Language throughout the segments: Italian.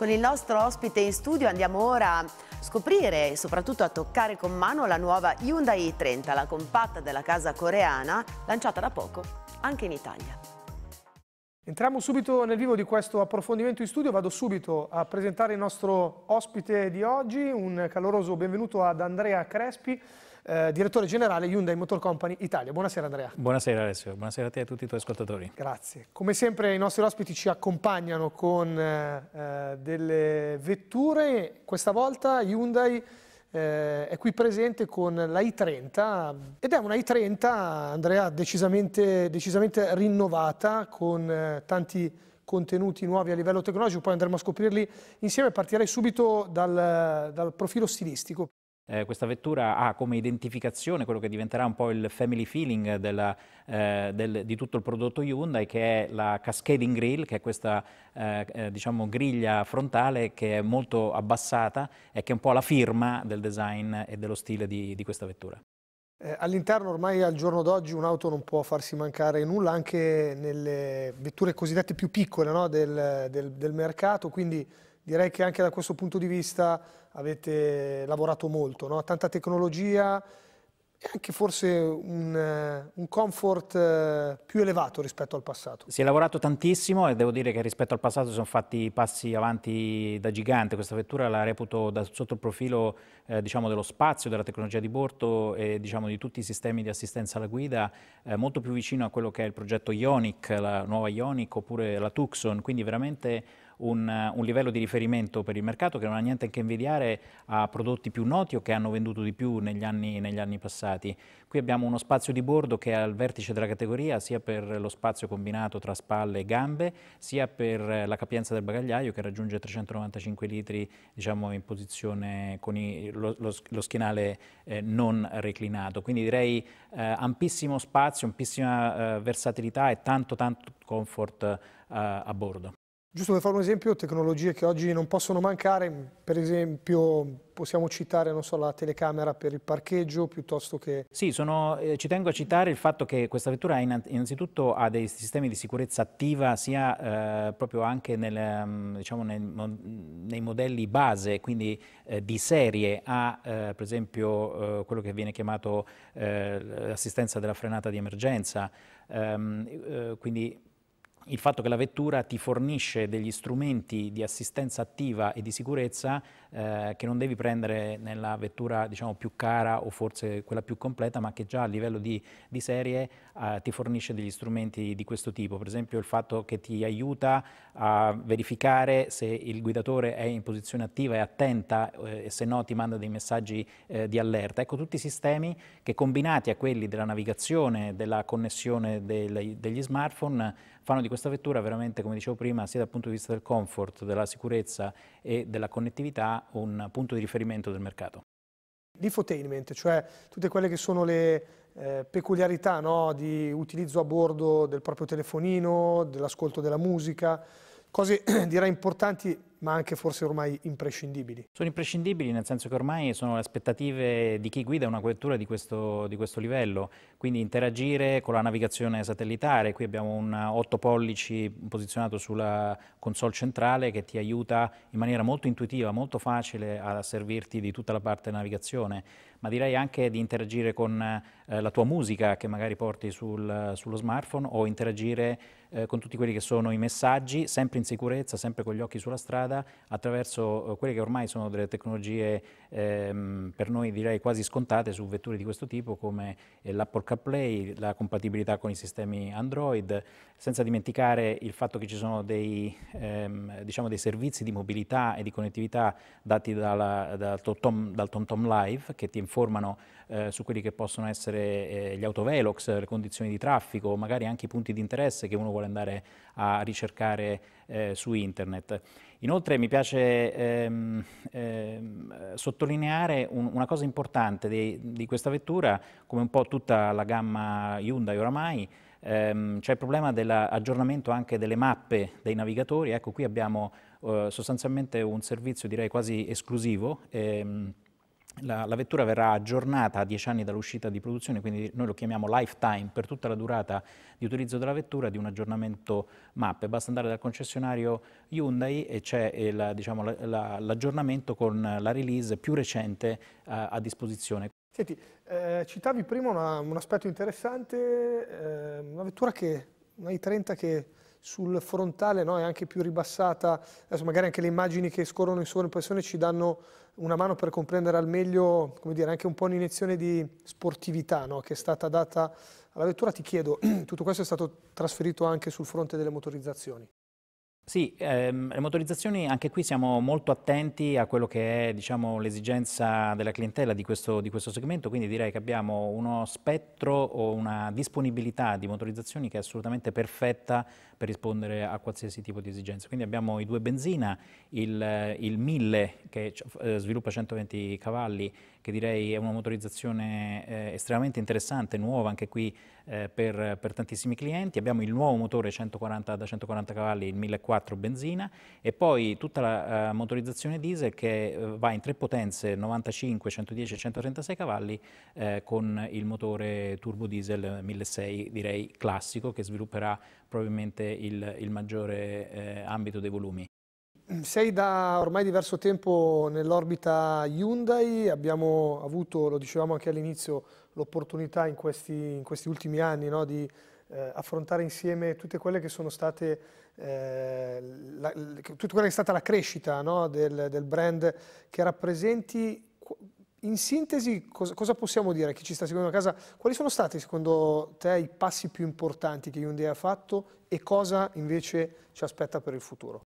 Con il nostro ospite in studio andiamo ora a scoprire e soprattutto a toccare con mano la nuova Hyundai i30, la compatta della casa coreana, lanciata da poco anche in Italia. Entriamo subito nel vivo di questo approfondimento in studio, vado subito a presentare il nostro ospite di oggi, un caloroso benvenuto ad Andrea Crespi, eh, direttore generale Hyundai Motor Company Italia. Buonasera Andrea. Buonasera Alessio, buonasera a te e a tutti i tuoi ascoltatori. Grazie. Come sempre i nostri ospiti ci accompagnano con eh, eh delle vetture, questa volta Hyundai eh, è qui presente con la i30 ed è una i30 Andrea decisamente, decisamente rinnovata con eh, tanti contenuti nuovi a livello tecnologico, poi andremo a scoprirli insieme. Partirei subito dal, dal profilo stilistico eh, questa vettura ha come identificazione quello che diventerà un po' il family feeling della, eh, del, di tutto il prodotto Hyundai, che è la cascading grill, che è questa eh, eh diciamo griglia frontale che è molto abbassata e che è un po' la firma del design e dello stile di, di questa vettura. Eh, all'interno ormai al giorno d'oggi un'auto non può farsi mancare nulla anche nelle vetture cosiddette più piccole no? del, del, del mercato, quindi direi che anche da questo punto di vista avete lavorato molto, no? tanta tecnologia e anche forse un, un, comfort eh, più elevato rispetto al passato. Si è lavorato tantissimo e devo dire che rispetto al passato sono fatti passi avanti da gigante, questa vettura la reputo da, sotto il profilo eh, diciamo dello spazio, della tecnologia di bordo e diciamo, di tutti i sistemi di assistenza alla guida, eh, molto più vicino a quello che è il progetto Ionic, la nuova Ionic oppure la Tucson, quindi veramente un, un, livello di riferimento per il mercato che non ha niente che invidiare a prodotti più noti o che hanno venduto di più negli anni, negli anni passati. Qui abbiamo uno spazio di bordo che è al vertice della categoria, sia per lo spazio combinato tra spalle e gambe, sia per eh, la capienza del bagagliaio che raggiunge 395 litri diciamo, in posizione con i, lo, lo, lo, schienale eh, non reclinato. Quindi direi eh, ampissimo spazio, ampissima eh, versatilità e tanto tanto comfort eh, a bordo. Giusto per fare un esempio, tecnologie che oggi non possono mancare, per esempio possiamo citare so, la telecamera per il parcheggio piuttosto che... Sì, sono, eh, ci tengo a citare il fatto che questa vettura innanzitutto ha dei sistemi di sicurezza attiva sia eh, proprio anche nel, mm, diciamo, nel, nei modelli base, quindi eh, di serie, ha eh, per esempio eh, quello che viene chiamato eh, l'assistenza della frenata di emergenza, ehm, quindi il fatto che la vettura ti fornisce degli strumenti di assistenza attiva e di sicurezza eh, che non devi prendere nella vettura diciamo, più cara o forse quella più completa, ma che già a livello di, di serie eh, ti fornisce degli strumenti di questo tipo. Per esempio il fatto che ti aiuta a verificare se il guidatore è in posizione attiva e attenta eh, e se no ti manda dei messaggi eh, di allerta. Ecco, tutti i sistemi che combinati a quelli della navigazione, della connessione del, degli smartphone fanno di questa vettura veramente, come dicevo prima, sia dal punto di vista del comfort, della sicurezza e della connettività un punto di riferimento del mercato. L'infotainment, cioè tutte quelle che sono le eh, peculiarità no? di utilizzo a bordo del proprio telefonino, dell'ascolto della musica, cose direi importanti ma anche forse ormai imprescindibili. Sono imprescindibili nel senso che ormai sono le aspettative di chi guida una covettura di questo, di questo livello, quindi interagire con la navigazione satellitare, qui abbiamo un 8 pollici posizionato sulla console centrale che ti aiuta in maniera molto intuitiva, molto facile a servirti di tutta la parte navigazione, ma direi anche di interagire con eh, la tua musica che magari porti sul, sullo smartphone o interagire eh, con tutti quelli che sono i messaggi, sempre in sicurezza, sempre con gli occhi sulla strada, attraverso eh, quelle che ormai sono delle tecnologie ehm, per noi direi quasi scontate su vetture di questo tipo come eh, l'Apple CarPlay, la compatibilità con i sistemi Android, senza dimenticare il fatto che ci sono dei, ehm, diciamo dei servizi di mobilità e di connettività dati dalla, dal, TomTom, dal TomTom Live che ti informano eh, su quelli che possono essere eh, gli autovelox, le condizioni di traffico, magari anche i punti di interesse che uno vuole vuole andare a ricercare eh, su internet. Inoltre mi piace ehm, ehm, sottolineare un, una cosa importante di, di, questa vettura, come un po' tutta la gamma Hyundai oramai, ehm, c'è il problema dell'aggiornamento anche delle mappe dei navigatori, ecco qui abbiamo eh, sostanzialmente un servizio direi quasi esclusivo, ehm, la, la, vettura verrà aggiornata a 10 anni dall'uscita di produzione, quindi noi lo chiamiamo lifetime per tutta la durata di utilizzo della vettura di un aggiornamento MAP. Basta andare dal concessionario Hyundai e c'è l'aggiornamento diciamo, la, la, con la release più recente uh, a disposizione. Senti, eh, citavi prima una, un aspetto interessante, eh, una vettura che, una i30 che sul frontale no, è anche più ribassata, adesso magari anche le immagini che scorrono in sovraimpressione ci danno una mano per comprendere al meglio, come dire, anche un po' un'iniezione di sportività no, che è stata data alla vettura. Ti chiedo, tutto questo è stato trasferito anche sul fronte delle motorizzazioni. Sì, ehm, le motorizzazioni anche qui siamo molto attenti a quello che è diciamo, l'esigenza della clientela di questo, di questo, segmento, quindi direi che abbiamo uno spettro o una disponibilità di motorizzazioni che è assolutamente perfetta per rispondere a qualsiasi tipo di esigenza. Quindi abbiamo i due benzina, il, il 1000 che eh, sviluppa 120 cavalli che direi è una motorizzazione eh, estremamente interessante, nuova anche qui eh, per, per, tantissimi clienti. Abbiamo il nuovo motore 140, da 140 cavalli, il 1004 benzina e poi tutta la uh, motorizzazione diesel che eh, va in tre potenze 95, 110 e 136 cavalli eh, con il motore turbo diesel 1006 direi classico che svilupperà probabilmente il, il maggiore eh, ambito dei volumi. Mm, sei da ormai diverso tempo nell'orbita Hyundai, abbiamo avuto, lo dicevamo anche all'inizio, l'opportunità in, in questi, ultimi anni no, di eh, affrontare insieme tutte quelle che sono state, eh, la, tutta quella che è stata la crescita no, del, del, brand che rappresenti. In sintesi, cosa, cosa possiamo dire a chi ci sta seguendo a casa? Quali sono stati, secondo te, i passi più importanti che Hyundai ha fatto e cosa invece ci aspetta per il futuro?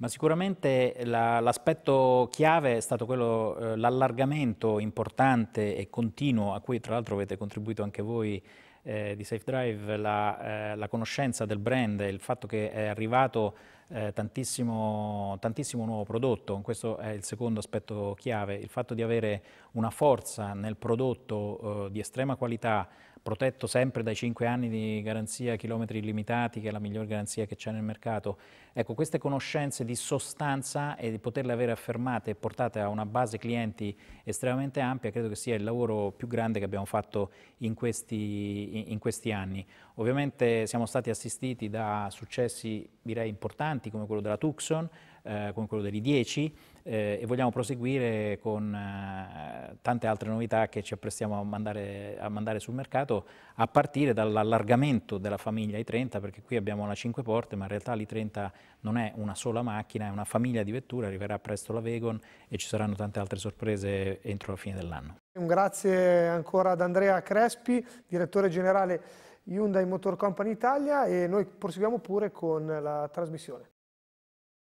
Ma sicuramente l'aspetto chiave è stato quello, eh, l'allargamento importante e continuo, a cui tra l'altro avete contribuito anche voi eh, di Safe Drive, la, eh, la, conoscenza del brand, il fatto che è arrivato eh, tantissimo, tantissimo nuovo prodotto, questo è il secondo aspetto chiave, il fatto di avere una forza nel prodotto eh, di estrema qualità, protetto sempre dai 5 anni di garanzia chilometri illimitati, che è la miglior garanzia che c'è nel mercato. Ecco, queste conoscenze di sostanza e di poterle avere affermate e portate a una base clienti estremamente ampia, credo che sia il lavoro più grande che abbiamo fatto in questi, in questi anni. Ovviamente siamo stati assistiti da successi direi importanti come quello della Tucson, eh, con quello degli 10 eh, e vogliamo proseguire con eh, tante altre novità che ci apprestiamo a mandare, a mandare sul mercato, a partire dall'allargamento della famiglia i30, perché qui abbiamo la 5 porte, ma in realtà l'i30 non è una sola macchina, è una famiglia di vetture, arriverà presto la Vegon e ci saranno tante altre sorprese entro la fine dell'anno. Un grazie ancora ad Andrea Crespi, direttore generale Hyundai Motor Company Italia e noi proseguiamo pure con la trasmissione.